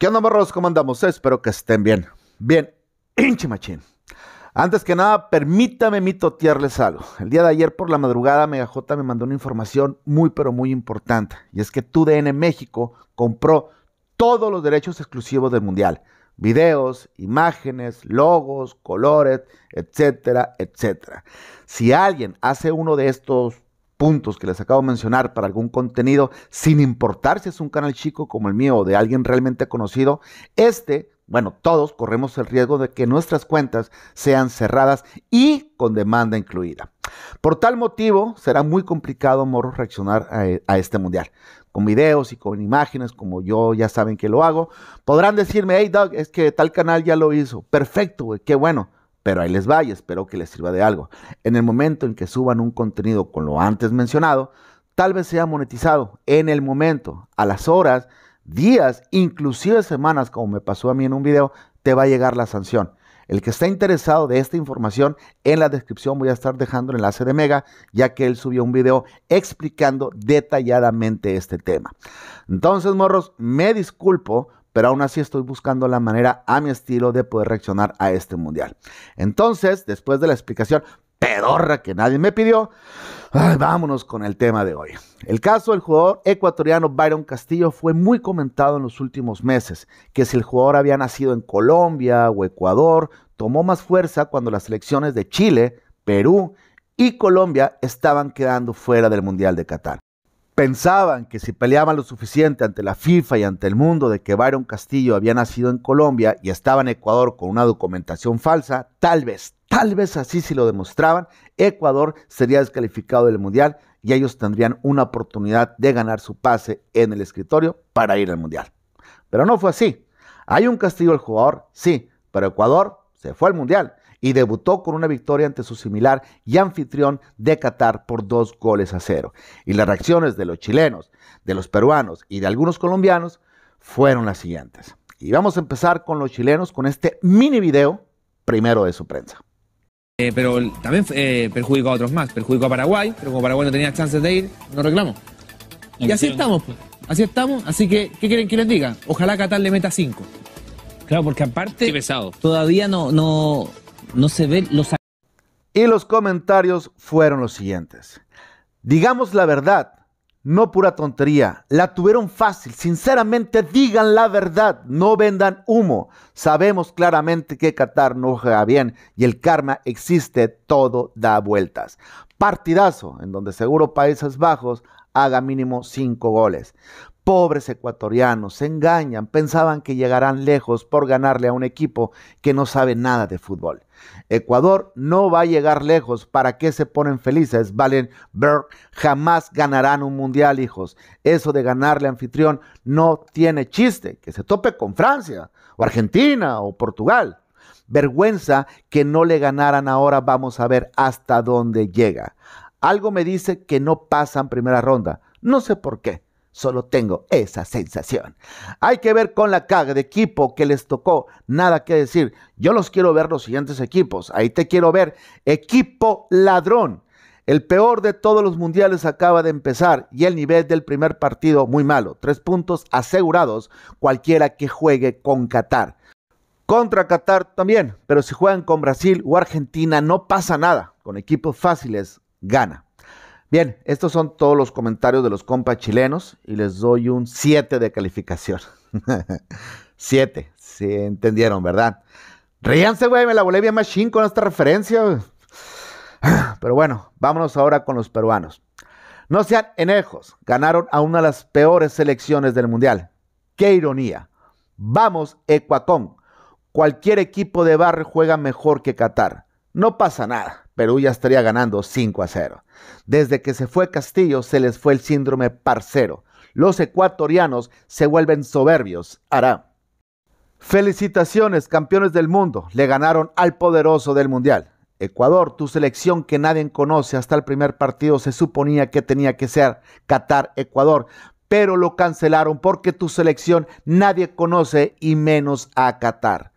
¿Qué onda, morros? ¿Cómo andamos? Espero que estén bien. Bien, hinche machín. Antes que nada, permítame mitotearles algo. El día de ayer por la madrugada, MegaJ me mandó una información muy, pero muy importante. Y es que TUDN México compró todos los derechos exclusivos del Mundial. Videos, imágenes, logos, colores, etcétera, etcétera. Si alguien hace uno de estos puntos que les acabo de mencionar para algún contenido, sin importar si es un canal chico como el mío o de alguien realmente conocido, este, bueno, todos corremos el riesgo de que nuestras cuentas sean cerradas y con demanda incluida. Por tal motivo, será muy complicado, Morro, reaccionar a, a este mundial con videos y con imágenes, como yo ya saben que lo hago, podrán decirme, hey Doug, es que tal canal ya lo hizo. Perfecto, güey, qué bueno. Pero ahí les va y espero que les sirva de algo. En el momento en que suban un contenido con lo antes mencionado, tal vez sea monetizado en el momento, a las horas, días, inclusive semanas, como me pasó a mí en un video, te va a llegar la sanción. El que está interesado de esta información, en la descripción voy a estar dejando el enlace de Mega, ya que él subió un video explicando detalladamente este tema. Entonces, morros, me disculpo pero aún así estoy buscando la manera a mi estilo de poder reaccionar a este mundial. Entonces, después de la explicación pedorra que nadie me pidió, vámonos con el tema de hoy. El caso del jugador ecuatoriano Byron Castillo fue muy comentado en los últimos meses, que si el jugador había nacido en Colombia o Ecuador, tomó más fuerza cuando las selecciones de Chile, Perú y Colombia estaban quedando fuera del Mundial de Qatar pensaban que si peleaban lo suficiente ante la FIFA y ante el mundo de que Byron Castillo había nacido en Colombia y estaba en Ecuador con una documentación falsa, tal vez, tal vez así si lo demostraban, Ecuador sería descalificado del Mundial y ellos tendrían una oportunidad de ganar su pase en el escritorio para ir al Mundial. Pero no fue así. Hay un castigo el jugador, sí, pero Ecuador se fue al Mundial y debutó con una victoria ante su similar y anfitrión de Qatar por dos goles a cero. Y las reacciones de los chilenos, de los peruanos y de algunos colombianos fueron las siguientes. Y vamos a empezar con los chilenos con este mini video primero de su prensa. Eh, pero también eh, perjudicó a otros más, perjudicó a Paraguay, pero como Paraguay no tenía chances de ir, no reclamo. Y así estamos, pues. así estamos, así que, ¿qué quieren que les diga? Ojalá Qatar le meta cinco. Claro, porque aparte, pesado. todavía no, no se ven los... Y los comentarios fueron los siguientes. Digamos la verdad, no pura tontería. La tuvieron fácil. Sinceramente, digan la verdad. No vendan humo. Sabemos claramente que Qatar no juega bien y el karma existe. Todo da vueltas. Partidazo en donde seguro Países Bajos haga mínimo cinco goles. Pobres ecuatorianos, se engañan, pensaban que llegarán lejos por ganarle a un equipo que no sabe nada de fútbol. Ecuador no va a llegar lejos, ¿para qué se ponen felices? Valen Berg, jamás ganarán un mundial, hijos. Eso de ganarle anfitrión no tiene chiste, que se tope con Francia, o Argentina, o Portugal. Vergüenza que no le ganaran ahora, vamos a ver hasta dónde llega. Algo me dice que no pasan primera ronda, no sé por qué Solo tengo esa sensación. Hay que ver con la caga de equipo que les tocó. Nada que decir. Yo los quiero ver los siguientes equipos. Ahí te quiero ver. Equipo ladrón. El peor de todos los mundiales acaba de empezar y el nivel del primer partido muy malo. Tres puntos asegurados cualquiera que juegue con Qatar. Contra Qatar también, pero si juegan con Brasil o Argentina no pasa nada. Con equipos fáciles gana. Bien, estos son todos los comentarios de los compas chilenos y les doy un 7 de calificación. 7, se entendieron, ¿verdad? Ríanse, güey, me la volé bien machín con esta referencia. Pero bueno, vámonos ahora con los peruanos. No sean enejos, ganaron a una de las peores selecciones del Mundial. ¡Qué ironía! Vamos, Ecuacón. Cualquier equipo de barrio juega mejor que Qatar. No pasa nada. Perú ya estaría ganando 5 a 0. Desde que se fue Castillo se les fue el síndrome parcero. Los ecuatorianos se vuelven soberbios. Hará. Felicitaciones, campeones del mundo. Le ganaron al poderoso del Mundial. Ecuador, tu selección que nadie conoce hasta el primer partido se suponía que tenía que ser Qatar-Ecuador, pero lo cancelaron porque tu selección nadie conoce y menos a Qatar.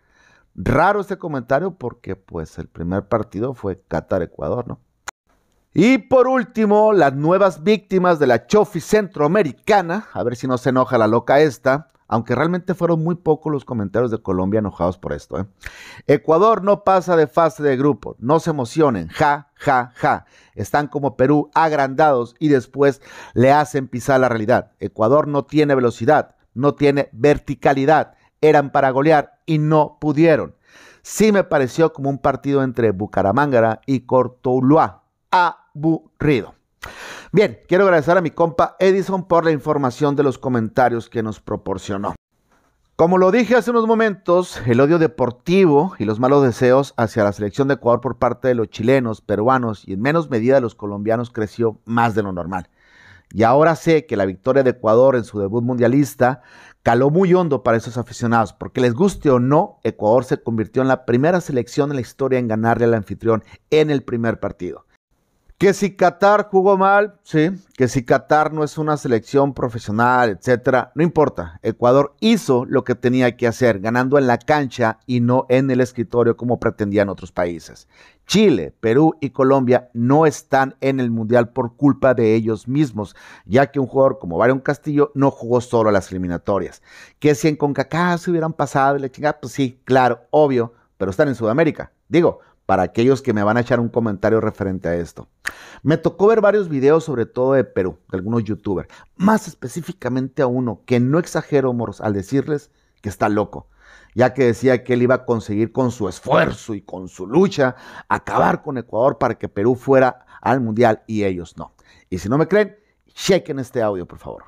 Raro este comentario porque pues el primer partido fue Qatar-Ecuador, ¿no? Y por último, las nuevas víctimas de la chofi centroamericana, a ver si no se enoja la loca esta, aunque realmente fueron muy pocos los comentarios de Colombia enojados por esto. ¿eh? Ecuador no pasa de fase de grupo, no se emocionen, ja, ja, ja. Están como Perú agrandados y después le hacen pisar la realidad. Ecuador no tiene velocidad, no tiene verticalidad eran para golear y no pudieron. Sí me pareció como un partido entre Bucaramanga y Cortuluá. Aburrido. Bien, quiero agradecer a mi compa Edison por la información de los comentarios que nos proporcionó. Como lo dije hace unos momentos, el odio deportivo y los malos deseos hacia la selección de Ecuador por parte de los chilenos, peruanos y en menos medida de los colombianos creció más de lo normal. Y ahora sé que la victoria de Ecuador en su debut mundialista caló muy hondo para esos aficionados, porque les guste o no, Ecuador se convirtió en la primera selección en la historia en ganarle al anfitrión en el primer partido. Que si Qatar jugó mal, sí, que si Qatar no es una selección profesional, etcétera, no importa. Ecuador hizo lo que tenía que hacer, ganando en la cancha y no en el escritorio como pretendían otros países. Chile, Perú y Colombia no están en el Mundial por culpa de ellos mismos, ya que un jugador como Byron Castillo no jugó solo a las eliminatorias. Que si en CONCACAF se hubieran pasado y la chingada, pues sí, claro, obvio, pero están en Sudamérica. Digo, para aquellos que me van a echar un comentario referente a esto. Me tocó ver varios videos, sobre todo de Perú, de algunos youtubers, más específicamente a uno que no exagero, moros, al decirles que está loco ya que decía que él iba a conseguir con su esfuerzo y con su lucha acabar con Ecuador para que Perú fuera al Mundial y ellos no. Y si no me creen, chequen este audio, por favor.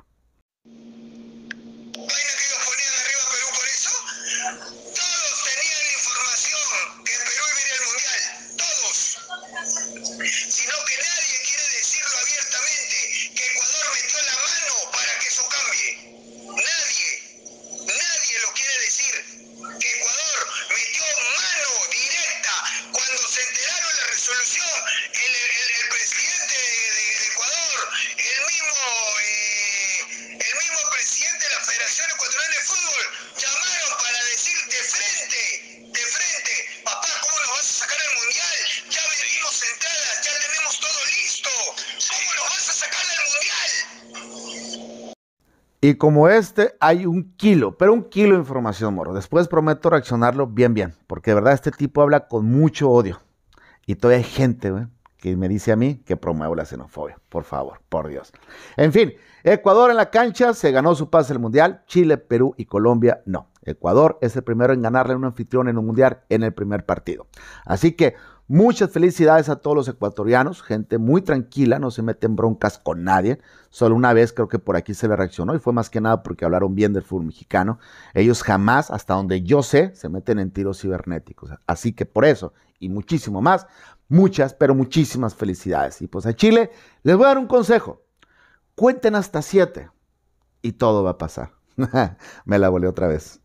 Y como este, hay un kilo, pero un kilo de información, moro. Después prometo reaccionarlo bien, bien, porque de verdad este tipo habla con mucho odio. Y todavía hay gente güey, que me dice a mí que promuevo la xenofobia. Por favor, por Dios. En fin, Ecuador en la cancha se ganó su pase al Mundial. Chile, Perú y Colombia no. Ecuador es el primero en ganarle a un anfitrión en un Mundial en el primer partido. Así que Muchas felicidades a todos los ecuatorianos, gente muy tranquila, no se meten broncas con nadie. Solo una vez creo que por aquí se le reaccionó y fue más que nada porque hablaron bien del fútbol mexicano. Ellos jamás, hasta donde yo sé, se meten en tiros cibernéticos. Así que por eso y muchísimo más, muchas, pero muchísimas felicidades. Y pues a Chile les voy a dar un consejo. Cuenten hasta siete y todo va a pasar. Me la volé otra vez.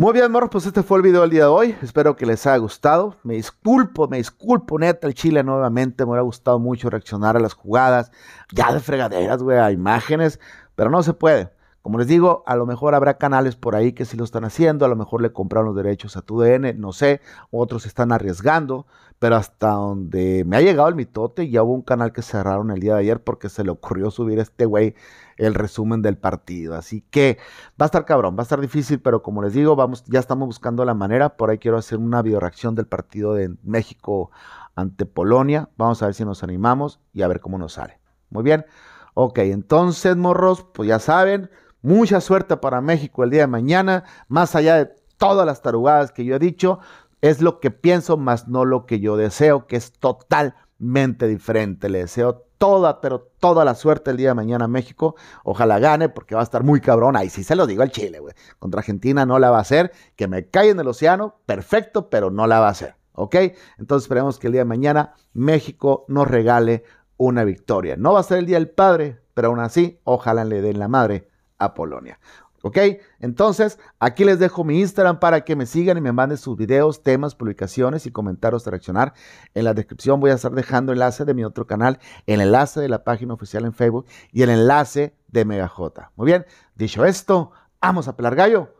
Muy bien, morros, pues este fue el video del día de hoy. Espero que les haya gustado. Me disculpo, me disculpo, neta, el Chile nuevamente. Me hubiera gustado mucho reaccionar a las jugadas, ya de fregaderas, güey, a imágenes, pero no se puede. Como les digo, a lo mejor habrá canales por ahí que sí lo están haciendo, a lo mejor le compraron los derechos a tu DN, no sé, otros están arriesgando, pero hasta donde me ha llegado el mitote, ya hubo un canal que cerraron el día de ayer porque se le ocurrió subir este güey el resumen del partido. Así que va a estar cabrón, va a estar difícil, pero como les digo, vamos, ya estamos buscando la manera. Por ahí quiero hacer una reacción del partido de México ante Polonia. Vamos a ver si nos animamos y a ver cómo nos sale. Muy bien. Ok, entonces, morros, pues ya saben. Mucha suerte para México el día de mañana, más allá de todas las tarugadas que yo he dicho, es lo que pienso, más no lo que yo deseo, que es totalmente diferente. Le deseo toda, pero toda la suerte el día de mañana a México. Ojalá gane, porque va a estar muy cabrón. Ahí sí se lo digo al Chile, güey. Contra Argentina no la va a hacer. Que me cae en el océano, perfecto, pero no la va a hacer. ¿Ok? Entonces esperemos que el día de mañana México nos regale una victoria. No va a ser el Día del Padre, pero aún así, ojalá le den la madre a Polonia. ¿Ok? Entonces, aquí les dejo mi Instagram para que me sigan y me manden sus videos, temas, publicaciones y comentarios de reaccionar. En la descripción voy a estar dejando enlace de mi otro canal, el enlace de la página oficial en Facebook y el enlace de Mega J. Muy bien, dicho esto, vamos a pelar gallo.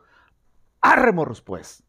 arremorros pues.